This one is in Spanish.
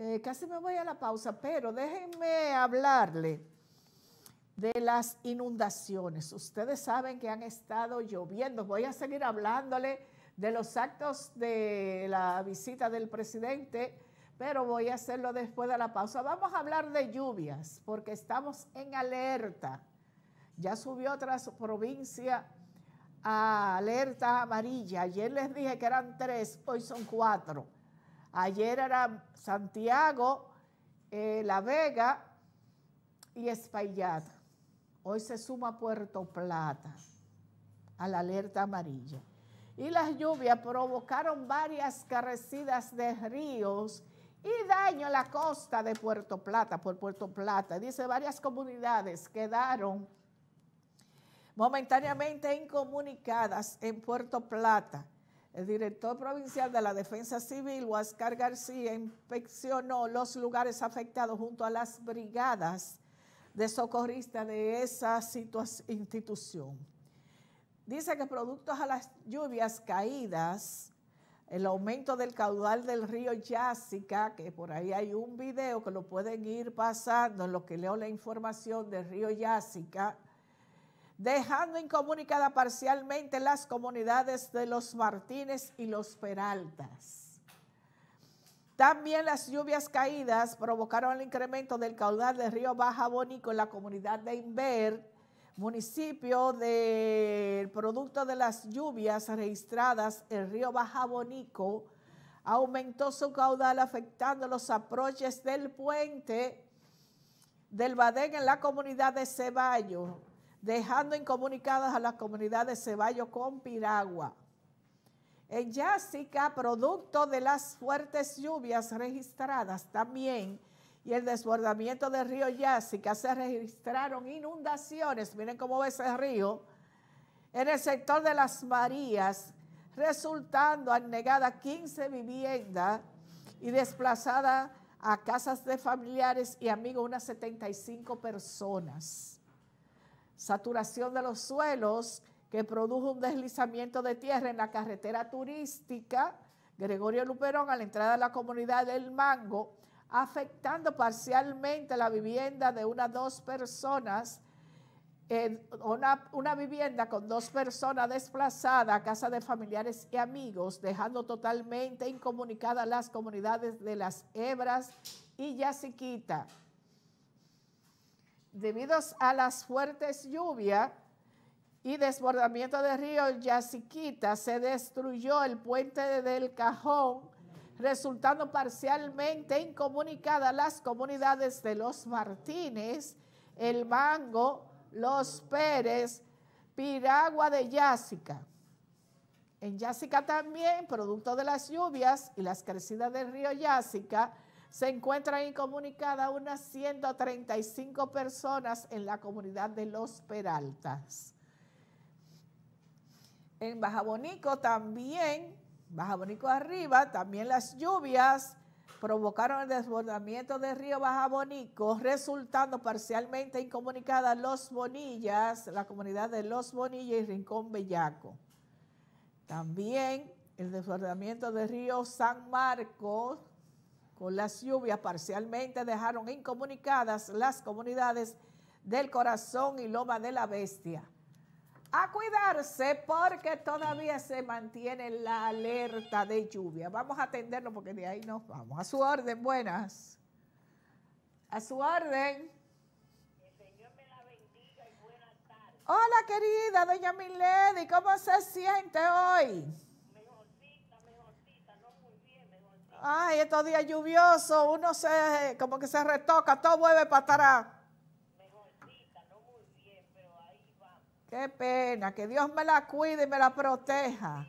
Eh, casi me voy a la pausa, pero déjenme hablarle de las inundaciones. Ustedes saben que han estado lloviendo. Voy a seguir hablándole de los actos de la visita del presidente, pero voy a hacerlo después de la pausa. Vamos a hablar de lluvias, porque estamos en alerta. Ya subió otra provincia a alerta amarilla. Ayer les dije que eran tres, hoy son cuatro Ayer era Santiago, eh, La Vega y Espaillat. Hoy se suma Puerto Plata a la alerta amarilla. Y las lluvias provocaron varias carrecidas de ríos y daño a la costa de Puerto Plata, por Puerto Plata. Dice, varias comunidades quedaron momentáneamente incomunicadas en Puerto Plata el director provincial de la Defensa Civil, Huáscar García, inspeccionó los lugares afectados junto a las brigadas de socorristas de esa institución. Dice que productos a las lluvias caídas, el aumento del caudal del río Yásica, que por ahí hay un video que lo pueden ir pasando lo que leo la información del río Yásica, dejando incomunicada parcialmente las comunidades de los Martínez y los Peraltas. También las lluvias caídas provocaron el incremento del caudal del río Baja Bonico en la comunidad de Inver, municipio del producto de las lluvias registradas, el río Baja Bonico aumentó su caudal afectando los aproches del puente del Badén en la comunidad de Ceballo, dejando incomunicadas a las de Ceballos con Piragua. En Yásica, producto de las fuertes lluvias registradas también y el desbordamiento del río Yásica, se registraron inundaciones, miren cómo ve ese río, en el sector de las Marías, resultando anegada 15 viviendas y desplazada a casas de familiares y amigos unas 75 personas saturación de los suelos que produjo un deslizamiento de tierra en la carretera turística Gregorio Luperón a la entrada de la comunidad del Mango, afectando parcialmente la vivienda de unas dos personas, una, vivienda con dos personas desplazadas a casa de familiares y amigos, dejando totalmente incomunicadas las comunidades de Las Hebras y Yaciquita debido a las fuertes lluvias y desbordamiento del río yasiquita se destruyó el puente del Cajón, resultando parcialmente incomunicadas las comunidades de Los Martínez, El Mango, Los Pérez, Piragua de Yásica. En Yásica también, producto de las lluvias y las crecidas del río Yásica, se encuentran incomunicadas unas 135 personas en la comunidad de Los Peraltas. En Bajabonico también, Bajabonico arriba, también las lluvias provocaron el desbordamiento del río Bajabonico, resultando parcialmente incomunicada Los Bonillas, la comunidad de Los Bonillas y Rincón Bellaco. También el desbordamiento del río San Marcos con las lluvias parcialmente dejaron incomunicadas las comunidades del corazón y loma de la bestia. A cuidarse porque todavía se mantiene la alerta de lluvia. Vamos a atendernos porque de ahí nos vamos. A su orden, buenas. A su orden. Señor me la bendiga y buenas tardes. Hola querida, doña Milady, ¿cómo se siente hoy? Ay, estos días lluviosos, uno se, como que se retoca, todo vuelve para atrás. no pero ahí va. Qué pena, que Dios me la cuide y me la proteja.